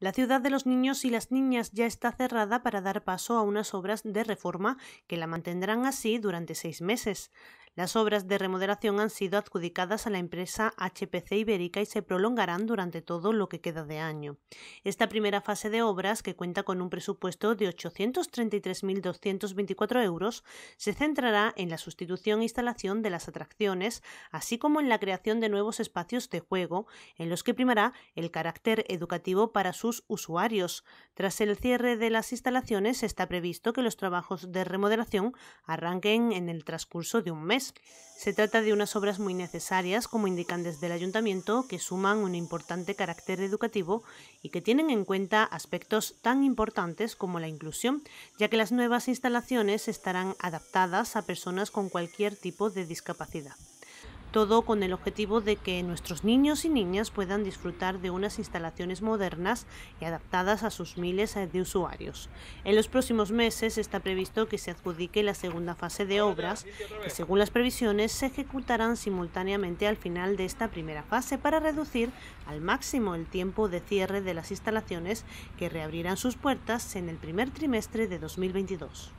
La ciudad de los niños y las niñas ya está cerrada para dar paso a unas obras de reforma que la mantendrán así durante seis meses. Las obras de remodelación han sido adjudicadas a la empresa HPC Ibérica y se prolongarán durante todo lo que queda de año. Esta primera fase de obras, que cuenta con un presupuesto de 833.224 euros, se centrará en la sustitución e instalación de las atracciones, así como en la creación de nuevos espacios de juego, en los que primará el carácter educativo para sus usuarios. Tras el cierre de las instalaciones, está previsto que los trabajos de remodelación arranquen en el transcurso de un mes. Se trata de unas obras muy necesarias, como indican desde el ayuntamiento, que suman un importante carácter educativo y que tienen en cuenta aspectos tan importantes como la inclusión, ya que las nuevas instalaciones estarán adaptadas a personas con cualquier tipo de discapacidad todo con el objetivo de que nuestros niños y niñas puedan disfrutar de unas instalaciones modernas y adaptadas a sus miles de usuarios. En los próximos meses está previsto que se adjudique la segunda fase de obras, que según las previsiones se ejecutarán simultáneamente al final de esta primera fase para reducir al máximo el tiempo de cierre de las instalaciones que reabrirán sus puertas en el primer trimestre de 2022.